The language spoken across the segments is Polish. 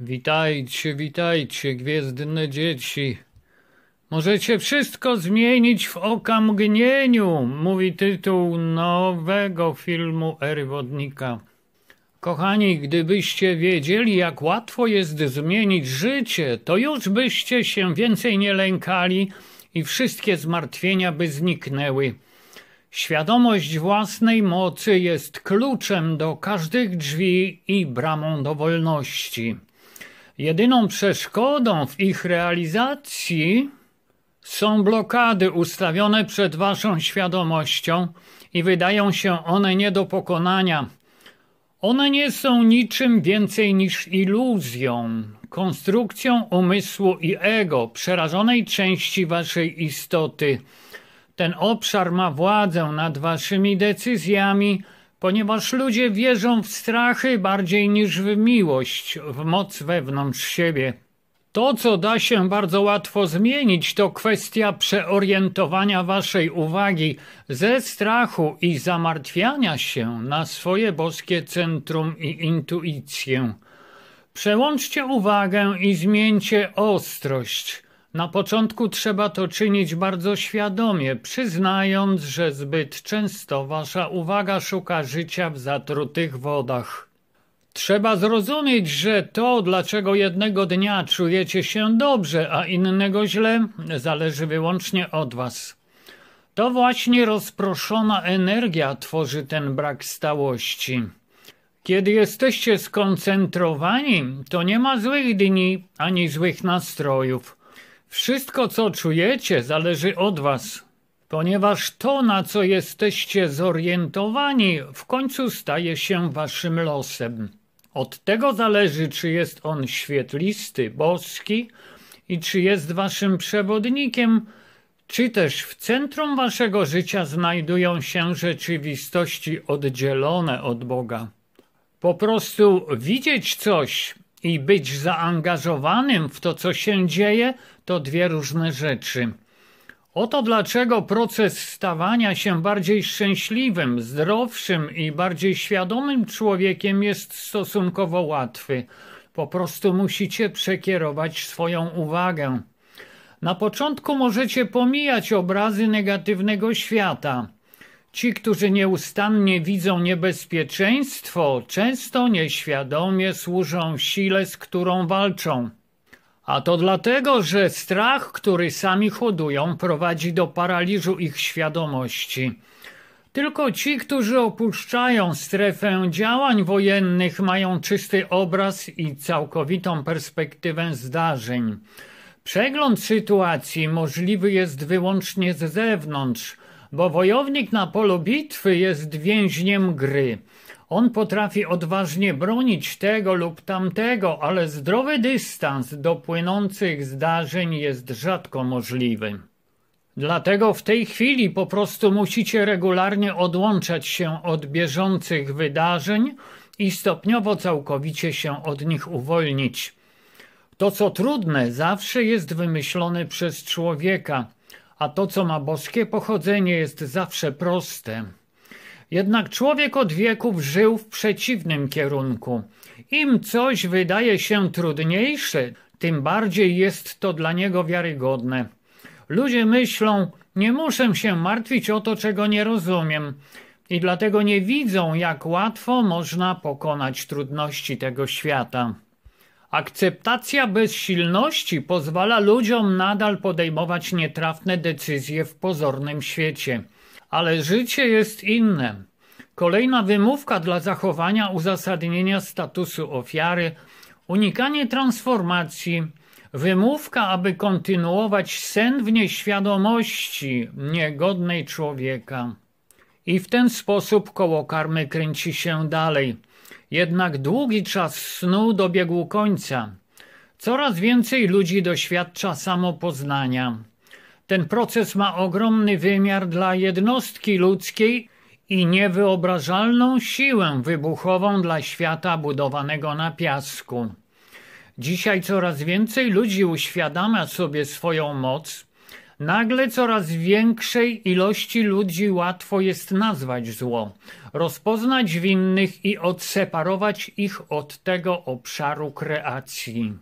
Witajcie, witajcie, gwiezdne dzieci. Możecie wszystko zmienić w okamgnieniu, mówi tytuł nowego filmu Ery Wodnika. Kochani, gdybyście wiedzieli, jak łatwo jest zmienić życie, to już byście się więcej nie lękali i wszystkie zmartwienia by zniknęły. Świadomość własnej mocy jest kluczem do każdych drzwi i bramą do wolności. Jedyną przeszkodą w ich realizacji są blokady ustawione przed waszą świadomością i wydają się one nie do pokonania. One nie są niczym więcej niż iluzją, konstrukcją umysłu i ego, przerażonej części waszej istoty. Ten obszar ma władzę nad waszymi decyzjami, ponieważ ludzie wierzą w strachy bardziej niż w miłość, w moc wewnątrz siebie. To, co da się bardzo łatwo zmienić, to kwestia przeorientowania waszej uwagi ze strachu i zamartwiania się na swoje boskie centrum i intuicję. Przełączcie uwagę i zmieńcie ostrość. Na początku trzeba to czynić bardzo świadomie, przyznając, że zbyt często wasza uwaga szuka życia w zatrutych wodach. Trzeba zrozumieć, że to, dlaczego jednego dnia czujecie się dobrze, a innego źle, zależy wyłącznie od was. To właśnie rozproszona energia tworzy ten brak stałości. Kiedy jesteście skoncentrowani, to nie ma złych dni ani złych nastrojów. Wszystko, co czujecie, zależy od Was, ponieważ to, na co jesteście zorientowani, w końcu staje się Waszym losem. Od tego zależy, czy jest on świetlisty, boski i czy jest Waszym przewodnikiem, czy też w centrum Waszego życia znajdują się rzeczywistości oddzielone od Boga. Po prostu widzieć coś i być zaangażowanym w to, co się dzieje, to dwie różne rzeczy. Oto dlaczego proces stawania się bardziej szczęśliwym, zdrowszym i bardziej świadomym człowiekiem jest stosunkowo łatwy. Po prostu musicie przekierować swoją uwagę. Na początku możecie pomijać obrazy negatywnego świata. Ci, którzy nieustannie widzą niebezpieczeństwo, często nieświadomie służą sile, z którą walczą. A to dlatego, że strach, który sami hodują, prowadzi do paraliżu ich świadomości. Tylko ci, którzy opuszczają strefę działań wojennych, mają czysty obraz i całkowitą perspektywę zdarzeń. Przegląd sytuacji możliwy jest wyłącznie z zewnątrz, bo wojownik na polu bitwy jest więźniem gry. On potrafi odważnie bronić tego lub tamtego, ale zdrowy dystans do płynących zdarzeń jest rzadko możliwy. Dlatego w tej chwili po prostu musicie regularnie odłączać się od bieżących wydarzeń i stopniowo całkowicie się od nich uwolnić. To, co trudne, zawsze jest wymyślone przez człowieka a to, co ma boskie pochodzenie, jest zawsze proste. Jednak człowiek od wieków żył w przeciwnym kierunku. Im coś wydaje się trudniejsze, tym bardziej jest to dla niego wiarygodne. Ludzie myślą, nie muszę się martwić o to, czego nie rozumiem, i dlatego nie widzą, jak łatwo można pokonać trudności tego świata. Akceptacja bezsilności pozwala ludziom nadal podejmować nietrafne decyzje w pozornym świecie. Ale życie jest inne. Kolejna wymówka dla zachowania uzasadnienia statusu ofiary, unikanie transformacji, wymówka, aby kontynuować sen w nieświadomości niegodnej człowieka. I w ten sposób koło karmy kręci się dalej. Jednak długi czas snu dobiegł końca. Coraz więcej ludzi doświadcza samopoznania. Ten proces ma ogromny wymiar dla jednostki ludzkiej i niewyobrażalną siłę wybuchową dla świata budowanego na piasku. Dzisiaj coraz więcej ludzi uświadamia sobie swoją moc Nagle coraz większej ilości ludzi łatwo jest nazwać zło, rozpoznać winnych i odseparować ich od tego obszaru kreacji.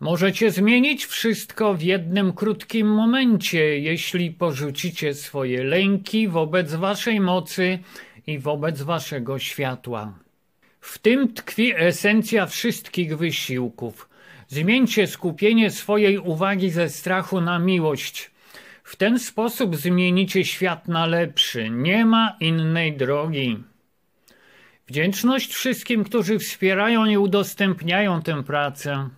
Możecie zmienić wszystko w jednym krótkim momencie, jeśli porzucicie swoje lęki wobec waszej mocy i wobec waszego światła. W tym tkwi esencja wszystkich wysiłków. Zmieńcie skupienie swojej uwagi ze strachu na miłość, w ten sposób zmienicie świat na lepszy. Nie ma innej drogi. Wdzięczność wszystkim, którzy wspierają i udostępniają tę pracę.